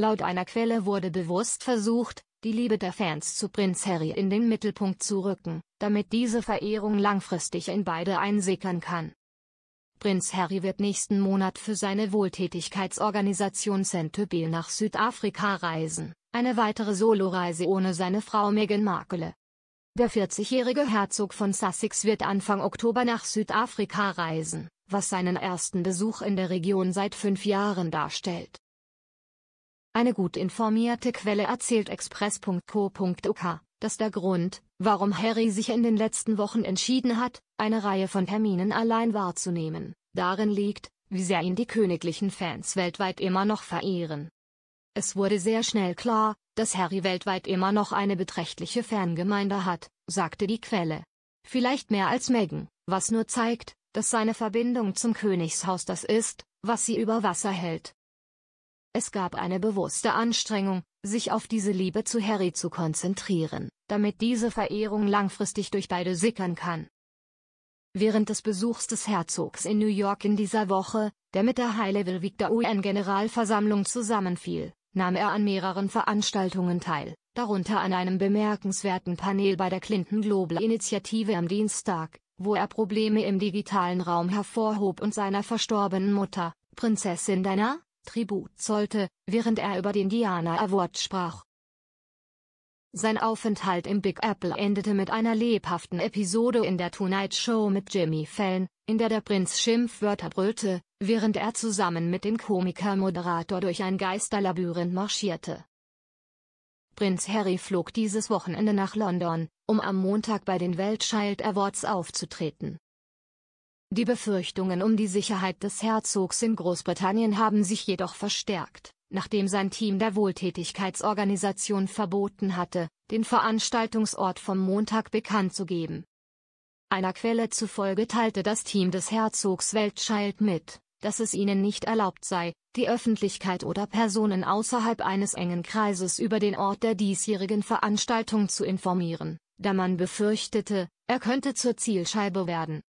Laut einer Quelle wurde bewusst versucht, die Liebe der Fans zu Prinz Harry in den Mittelpunkt zu rücken, damit diese Verehrung langfristig in beide einsickern kann. Prinz Harry wird nächsten Monat für seine Wohltätigkeitsorganisation Centubil nach Südafrika reisen, eine weitere Soloreise ohne seine Frau Meghan Markle. Der 40-jährige Herzog von Sussex wird Anfang Oktober nach Südafrika reisen, was seinen ersten Besuch in der Region seit fünf Jahren darstellt. Eine gut informierte Quelle erzählt express.co.uk, dass der Grund, warum Harry sich in den letzten Wochen entschieden hat, eine Reihe von Terminen allein wahrzunehmen, darin liegt, wie sehr ihn die königlichen Fans weltweit immer noch verehren. Es wurde sehr schnell klar, dass Harry weltweit immer noch eine beträchtliche Fangemeinde hat, sagte die Quelle. Vielleicht mehr als Megan, was nur zeigt, dass seine Verbindung zum Königshaus das ist, was sie über Wasser hält. Es gab eine bewusste Anstrengung, sich auf diese Liebe zu Harry zu konzentrieren, damit diese Verehrung langfristig durch beide sickern kann. Während des Besuchs des Herzogs in New York in dieser Woche, der mit der High-Level Victor UN-Generalversammlung zusammenfiel, nahm er an mehreren Veranstaltungen teil, darunter an einem bemerkenswerten Panel bei der Clinton Global Initiative am Dienstag, wo er Probleme im digitalen Raum hervorhob und seiner verstorbenen Mutter, Prinzessin Dana, Tribut zollte, während er über den Diana Award sprach. Sein Aufenthalt im Big Apple endete mit einer lebhaften Episode in der Tonight Show mit Jimmy Fallon, in der der Prinz Schimpfwörter brüllte, während er zusammen mit dem Komiker-Moderator durch ein Geisterlabyrinth marschierte. Prinz Harry flog dieses Wochenende nach London, um am Montag bei den Weltchild Awards aufzutreten. Die Befürchtungen um die Sicherheit des Herzogs in Großbritannien haben sich jedoch verstärkt, nachdem sein Team der Wohltätigkeitsorganisation verboten hatte, den Veranstaltungsort vom Montag bekannt zu geben. Einer Quelle zufolge teilte das Team des Herzogs Weltchild mit, dass es ihnen nicht erlaubt sei, die Öffentlichkeit oder Personen außerhalb eines engen Kreises über den Ort der diesjährigen Veranstaltung zu informieren, da man befürchtete, er könnte zur Zielscheibe werden.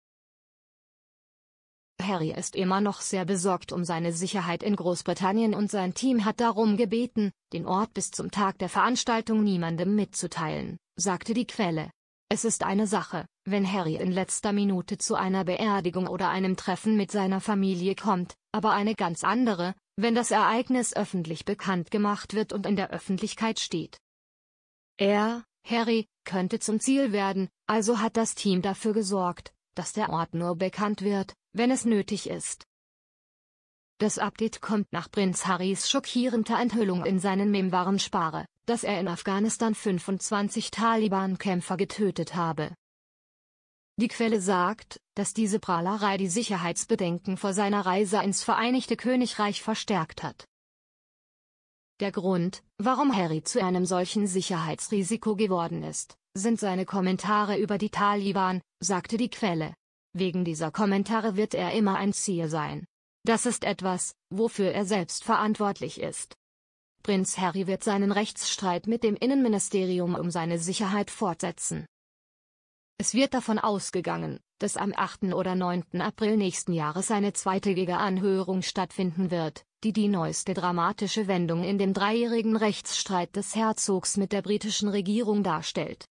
Harry ist immer noch sehr besorgt um seine Sicherheit in Großbritannien und sein Team hat darum gebeten, den Ort bis zum Tag der Veranstaltung niemandem mitzuteilen, sagte die Quelle. Es ist eine Sache, wenn Harry in letzter Minute zu einer Beerdigung oder einem Treffen mit seiner Familie kommt, aber eine ganz andere, wenn das Ereignis öffentlich bekannt gemacht wird und in der Öffentlichkeit steht. Er, Harry, könnte zum Ziel werden, also hat das Team dafür gesorgt, dass der Ort nur bekannt wird, wenn es nötig ist. Das Update kommt nach Prinz Harrys schockierender Enthüllung in seinen Memwaren Spare, dass er in Afghanistan 25 Taliban-Kämpfer getötet habe. Die Quelle sagt, dass diese Prahlerei die Sicherheitsbedenken vor seiner Reise ins Vereinigte Königreich verstärkt hat. Der Grund, warum Harry zu einem solchen Sicherheitsrisiko geworden ist, sind seine Kommentare über die Taliban, sagte die Quelle. Wegen dieser Kommentare wird er immer ein Ziel sein. Das ist etwas, wofür er selbst verantwortlich ist. Prinz Harry wird seinen Rechtsstreit mit dem Innenministerium um seine Sicherheit fortsetzen. Es wird davon ausgegangen, dass am 8. oder 9. April nächsten Jahres eine zweitägige Anhörung stattfinden wird, die die neueste dramatische Wendung in dem dreijährigen Rechtsstreit des Herzogs mit der britischen Regierung darstellt